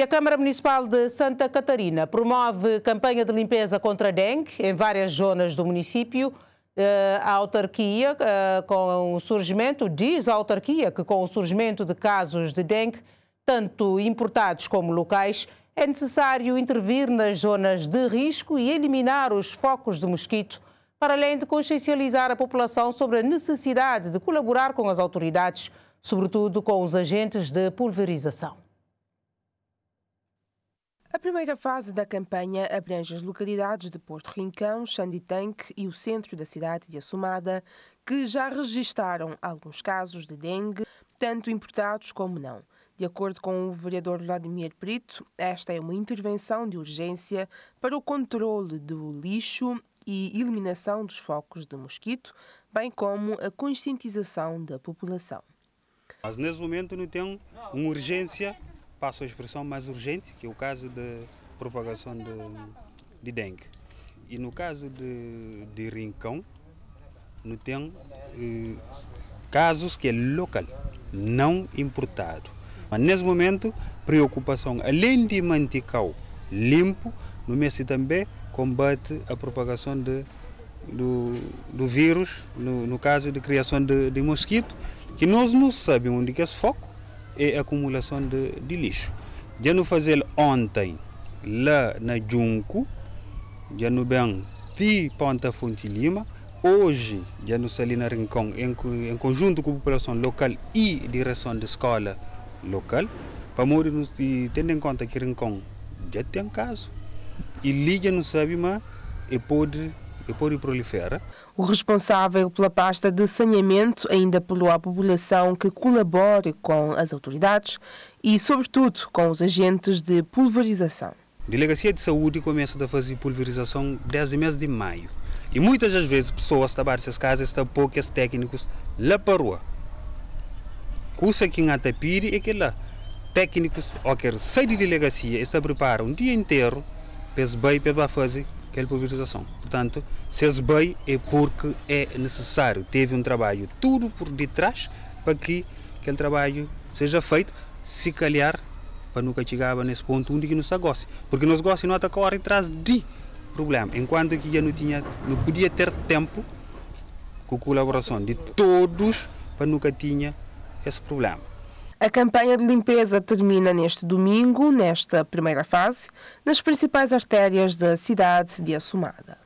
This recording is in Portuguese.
E a Câmara Municipal de Santa Catarina promove campanha de limpeza contra dengue em várias zonas do município. Eh, a autarquia, eh, com o surgimento, diz a autarquia que com o surgimento de casos de dengue, tanto importados como locais, é necessário intervir nas zonas de risco e eliminar os focos de mosquito, para além de consciencializar a população sobre a necessidade de colaborar com as autoridades, sobretudo com os agentes de pulverização. A primeira fase da campanha abrange as localidades de Porto Rincão, Xanditanque e o centro da cidade de Assumada, que já registaram alguns casos de dengue, tanto importados como não. De acordo com o vereador Vladimir Brito, esta é uma intervenção de urgência para o controle do lixo e eliminação dos focos de mosquito, bem como a conscientização da população. Mas nesse momento não tem uma urgência passo a expressão, mais urgente, que é o caso de propagação de, de dengue. E no caso de, de Rincão, não tem eh, casos que é local, não importado. Mas nesse momento, preocupação, além de mantical limpo, no Messi também combate a propagação de, do, do vírus, no, no caso de criação de, de mosquito, que nós não sabemos onde é esse foco, e acumulação de, de lixo. Já no fazer ontem, lá na Junco, já no bem de Ponta Fonte Lima, hoje, já no Salina Rincão, em, em conjunto com a população local e direção de escola local, para morrer, tendo em conta que Rincão já tem um caso, e liga não sabe, mas e pode, e pode proliferar. O responsável pela pasta de saneamento ainda apelou à população que colabore com as autoridades e, sobretudo, com os agentes de pulverização. A Delegacia de Saúde começa a fazer pulverização desde o mês de maio. E muitas das vezes pessoas estão em suas casas estão poucas técnicos lá para rua. Cusa que em Atapiri é que lá técnicos, ou quer sair de delegacia, estão preparam um dia inteiro para bem para fazer que é a pulverização. Portanto, se esse bem é porque é necessário, teve um trabalho tudo por detrás para que aquele trabalho seja feito, se calhar para nunca chegar nesse ponto onde que nos se Porque nos gosta não atacar atrás de problema, enquanto que já não tinha, não podia ter tempo com a colaboração de todos para nunca tinha esse problema. A campanha de limpeza termina neste domingo, nesta primeira fase, nas principais artérias da cidade de Assumada.